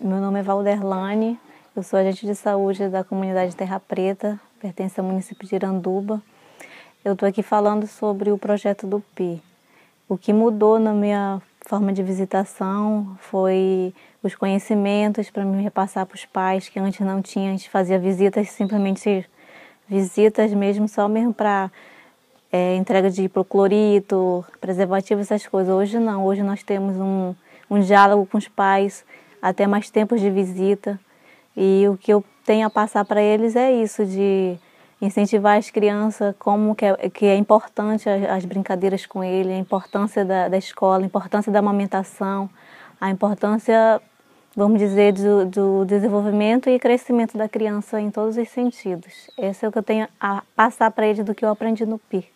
meu nome é Valderlane, eu sou agente de saúde da comunidade Terra Preta, pertence ao município de Iranduba. Eu estou aqui falando sobre o projeto do PI. O que mudou na minha forma de visitação foi os conhecimentos para me repassar para os pais que antes não tinha. A gente fazia visitas simplesmente visitas mesmo, só mesmo para é, entrega de hipoclorito, preservativo, essas coisas. Hoje não, hoje nós temos um, um diálogo com os pais até mais tempos de visita. E o que eu tenho a passar para eles é isso, de incentivar as crianças como que é, que é importante as, brincadeiras com ele, a importância da, da, escola, a importância da amamentação, a importância, vamos dizer, do, do, desenvolvimento e crescimento da criança em todos os sentidos. Esse é o que eu tenho a passar para eles do que eu aprendi no PIR.